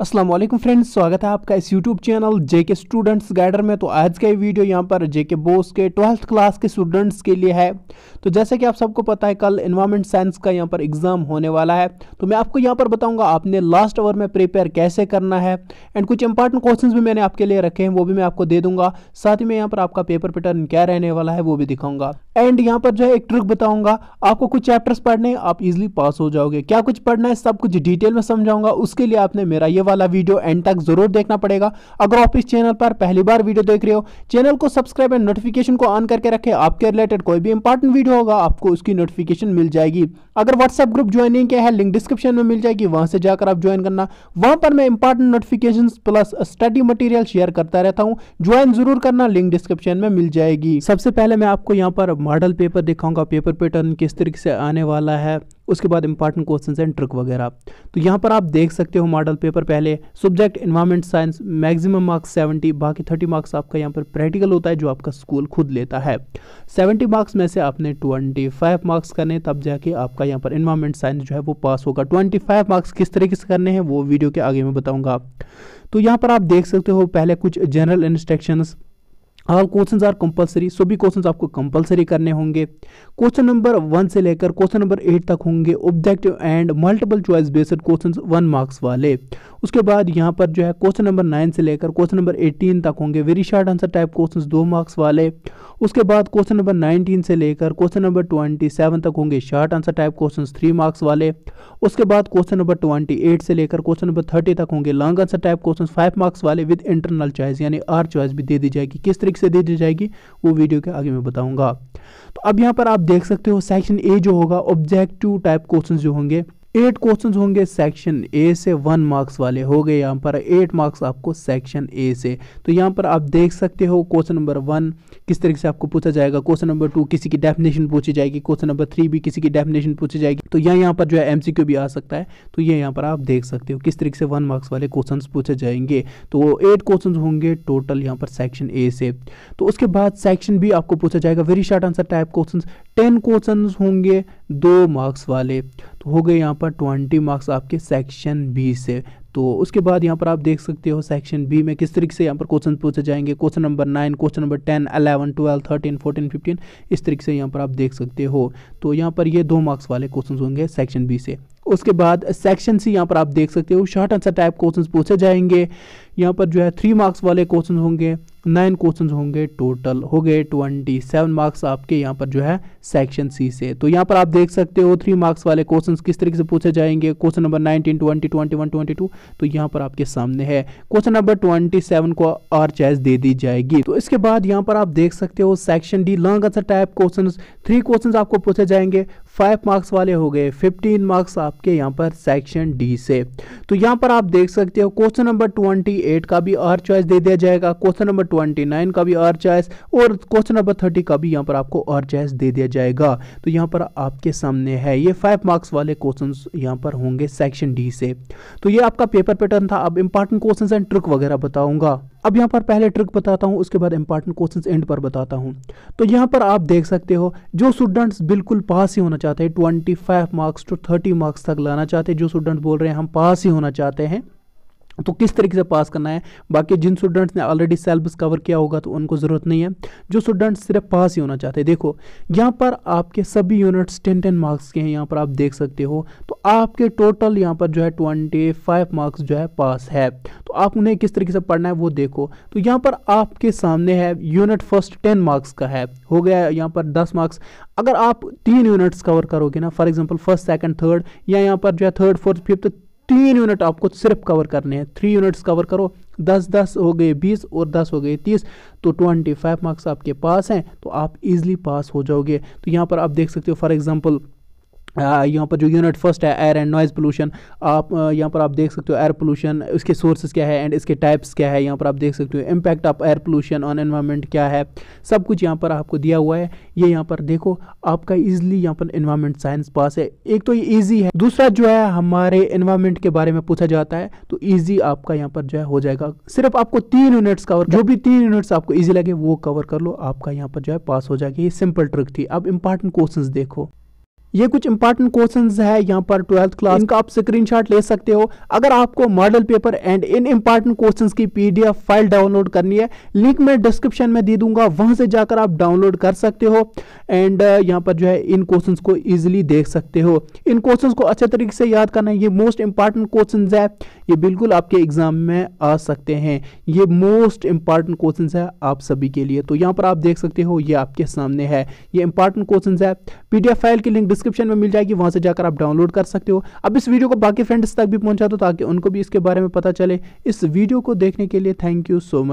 Aslam friends स्वागत है आपका इस YouTube channel JK students guider में तो आज का ये वीडियो यहाँ पर जेके बोस के ट्वेल्थ क्लास के स्टूडेंट्स के लिए है तो जैसे कि आप सबको पता है कल इन्वायरमेंट साइंस का यहाँ पर एग्ज़ाम होने वाला है तो मैं आपको यहाँ पर बताऊँगा आपने लास्ट आवर में प्रिपेयर कैसे करना है एंड कुछ इंपॉर्टेंट क्वेश्चन भी मैंने आपके लिए रखे हैं वो भी मैं आपको दे दूँगा साथ ही मैं यहाँ पर आपका पेपर पैटर्न क्या रहने वाला है वो भी दिखाऊँगा एंड यहाँ पर जो है एक ट्रिक बताऊँगा आपको कुछ चैप्टर्स पढ़ने आप इजिली पास हो जाओगे क्या कुछ पढ़ना है सब कुछ डिटेल में समझाऊँगा उसके लिए आपने मेरा ये वाला वीडियो एंड तक जरूर देखना पड़ेगा अगर आप इस चैनल पर पहली बार वीडियो देख रहे हो चैनल को सब्सक्राइब एंड नोटिफिकेशन को ऑन करके रखें आपके रिलेटेड कोई भी इंपॉर्टेंट वीडियो होगा आपको उसकी नोटिफिकेशन मिल जाएगी अगर व्हाट्सएप ग्रुप ज्वाइन नहीं किया है लिंक डिस्क्रिप्शन में मिल जाएगी वहां से जाकर आप ज्वाइन करना वहां पर मैं important notification plus study material share करता रहता हूँ ज्वाइन जरूर करना लिंक डिस्क्रिप्शन में मिल जाएगी सबसे पहले मैं आपको यहाँ पर मॉडल पेपर दिखाऊंगा पेपर पैटर्न किस तरीके से आने वाला है उसके बाद इंपॉर्टेंट क्वेश्चन एंड ट्रिक वगैरह तो यहाँ पर आप देख सकते हो मॉडल पेपर पहले subject environment science maximum marks seventy बाकी थर्टी मार्क्स आपका यहाँ पर प्रैक्टिकल होता है जो आपका स्कूल खुद लेता है सेवेंटी मार्क्स में से आपने ट्वेंटी फाइव मार्क्स करने तब जाके आपका यहाँ पर इन्वायरमेंट साइंस जो है वो पास होगा ट्वेंटी फाइव मार्क्स किस तरीके से करने हैं वो वीडियो के आगे मैं बताऊँगा तो यहाँ पर आप देख सकते हो पहले कुछ general instructions all questions are compulsory सभी क्वेश्चंस आपको कंपलसरी करने होंगे क्वेश्चन नंबर वन से लेकर क्वेश्चन नंबर एट तक होंगे objective and multiple choice based question one marks वाले उसके बाद यहाँ पर जो है क्वेश्चन नंबर नाइन से लेकर क्वेश्चन नंबर एटीन तक होंगे very short answer type question दो मार्क्स वाले उसके बाद क्वेश्चन नंबर नाइनटीन से लेकर क्वेश्चन नंबर ट्वेंटी सेवन तक होंगे short answer type question three marks वाले उसके बाद क्वेश्चन नंबर ट्वेंटी एट से लेकर क्वेश्चन नंबर थर्टी तक होंगे long answer type question five marks वाले विद इंटरनल चॉइस यानी आर चॉइस भी दे दी जाएगी किस तरीके से दे दी जाएगी वो वीडियो के आगे मैं बताऊंगा तो अब यहाँ पर आप देख सकते हो सेक्शन ए जो होगा ऑब्जेक्टिव टाइप क्वेश्चन जो होंगे एट क्वेश्चन होंगे सेक्शन ए से वन मार्क्स वाले हो गए यहाँ पर एट मार्क्स आपको सेक्शन ए से तो यहाँ पर आप देख सकते हो क्वेश्चन नंबर वन किस तरीके से आपको पूछा जाएगा क्वेश्चन नंबर टू किसी की डेफिनेशन पूछी जाएगी क्वेश्चन नंबर थ्री भी किसी की डेफिनेशन पूछी जाएगी तो यहाँ यहाँ पर जो है एम भी आ सकता है तो ये यह यहाँ पर आप देख सकते हो किस तरीके से वन मार्क्स वाले क्वेश्चन पूछे जाएंगे तो एट क्वेश्चन होंगे टोटल यहाँ पर सेक्शन ए से तो उसके बाद सेक्शन बी आपको पूछा जाएगा very short answer type question ten question होंगे दो मार्क्स वाले तो हो गए यहाँ पर पर ट्वेंटी मार्क्स आपके सेक्शन बी से तो उसके बाद यहाँ पर आप देख सकते हो सेक्शन बी में किस तरीके से यहाँ पर क्वेश्चन पूछे जाएंगे question number nine question number ten eleven twelve thirteen fourteen fifteen इस तरीके से यहाँ पर आप देख सकते हो तो यहाँ पर ये दो मार्क्स वाले क्वेश्चन होंगे सेक्शन बी से उसके बाद सेक्शन सी यहाँ पर आप देख सकते हो शॉर्ट आंसर टाइप क्वेश्चंस पूछे जाएंगे यहाँ पर जो है थ्री मार्क्स वाले क्वेश्चन होंगे नाइन क्वेश्चन होंगे टोटल हो गए ट्वेंटी सेवन मार्क्स आपके यहाँ पर जो है सेक्शन सी से तो यहाँ पर आप देख सकते हो थ्री मार्क्स वाले क्वेश्चंस किस तरीके से पूछे जाएंगे question number nineteen twenty twenty one twenty two तो यहाँ पर आपके सामने है क्वेश्चन नंबर ट्वेंटी सेवन को आर चॉइस दे दी जाएगी तो इसके बाद यहाँ पर आप देख सकते हो section D long answer type question three question आपको पूछे जाएंगे फाइव मार्क्स वाले हो गए फिफ्टीन मार्क्स आप आपके यहाँ पर सेक्शन डी से तो यहाँ पर आप देख सकते हो क्वेश्चन नंबर ट्वेंटी एट का भी आर चॉइस दे दिया जाएगा क्वेश्चन नंबर ट्वेंटी नाइन का भी आर चॉइस और क्वेश्चन नंबर थर्टी का भी यहाँ पर आपको आर चॉइस दे दिया जाएगा तो यहाँ पर आपके सामने है ये फाइव मार्क्स वाले क्वेश्चन यहाँ पर होंगे सेक्शन डी से तो ये आपका पेपर पैटर्न था अब इंपॉर्टेंट क्वेश्चन एंड ट्रिक वगैरह बताऊंगा अब यहाँ पर पहले ट्रिक बताता हूँ उसके बाद इंपॉर्टेंट क्वेश्चन एंड पर बताता हूँ तो यहाँ पर आप देख सकते हो जो स्टूडेंट्स बिल्कुल पास ही होना चाहते हैं twenty five marks to thirty marks तक लाना चाहते हैं जो स्टूडेंट्स बोल रहे हैं हम पास ही होना चाहते हैं तो किस तरीके से पास करना है बाकी जिन स्टूडेंट्स ने ऑलरेडी सेलेबस कवर किया होगा तो उनको ज़रूरत नहीं है जो स्टूडेंट सिर्फ पास ही होना चाहते हैं देखो यहाँ पर आपके सभी यूनिट्स टेन टेन मार्क्स के हैं यहाँ पर आप देख सकते हो तो आपके टोटल यहाँ पर जो है ट्वेंटी फाइव मार्क्स जो है पास है तो आप उन्हें किस तरीके से पढ़ना है वो देखो तो यहाँ पर आपके सामने है यूनिट फर्स्ट टेन मार्क्स का है हो गया यहाँ पर दस मार्क्स अगर आप तीन यूनिट्स कवर करोगे ना for example first second third या यहाँ पर जो है थर्ड फोर्थ फिफ्थ तीन यूनिट आपको सिर्फ कवर करने हैं थ्री यूनिट्स कवर करो दस दस हो गए बीस और दस हो गए तीस तो ट्वेंटी फाइव मार्क्स आपके पास हैं तो आप इजीली पास हो जाओगे तो यहाँ पर आप देख सकते हो फॉर एग्जांपल यहाँ पर जो यूनिट फर्स्ट है एयर एंड नॉइज़ पोलूशन आप यहाँ पर आप देख सकते हो एयर पोलूशन इसके सोर्सेज क्या है एंड इसके टाइप्स क्या है यहाँ पर आप देख सकते हो impact of air pollution on environment क्या है सब कुछ यहाँ पर आपको दिया हुआ है ये यहाँ पर देखो आपका ईजिली यहाँ पर इन्वायरमेंट साइंस पास है एक तो ये ईजी है दूसरा जो है हमारे इन्वायरमेंट के बारे में पूछा जाता है तो ईजी आपका यहाँ पर जो है हो जाएगा सिर्फ आपको तीन यूनिट्स कवर जो भी तीन यूनिट्स आपको ईजी लगे वो कवर कर लो आपका यहाँ पर जो है पास हो जाएगी ये सिंपल ट्रिक थी अब इंपॉर्टेंट क्वेश्चन देखो ये कुछ इंपॉर्टेंट क्वेश्चन है यहाँ पर ट्वेल्थ क्लास इनका आप स्क्रीन ले सकते हो अगर आपको मॉडल पेपर एंड इन इंपॉर्टेंट क्वेश्चन की पीडीएफ फाइल डाउनलोड करनी है लिंक मैं डिस्क्रिप्शन में दे दूंगा वहां से जाकर आप डाउनलोड कर सकते हो एंड uh, यहाँ पर जो है इन क्वेश्चन को ईजिली देख सकते हो इन क्वेश्चन को अच्छे तरीके से याद करना है ये मोस्ट इंपॉर्टेंट क्वेश्चन है ये बिल्कुल आपके एग्जाम में आ सकते हैं ये मोस्ट इंपॉर्टेंट क्वेश्चन है आप सभी के लिए तो यहाँ पर आप देख सकते हो ये आपके सामने है ये इंपॉर्टेंट क्वेश्चन है पीडीएफ फाइल की लिंक डिस्क्रिप्शन में मिल जाएगी वहां से जाकर आप डाउनलोड कर सकते हो अब इस वीडियो को बाकी फ्रेंड्स तक भी पहुंचा दो ताकि उनको भी इसके बारे में पता चले इस वीडियो को देखने के लिए थैंक यू सो मच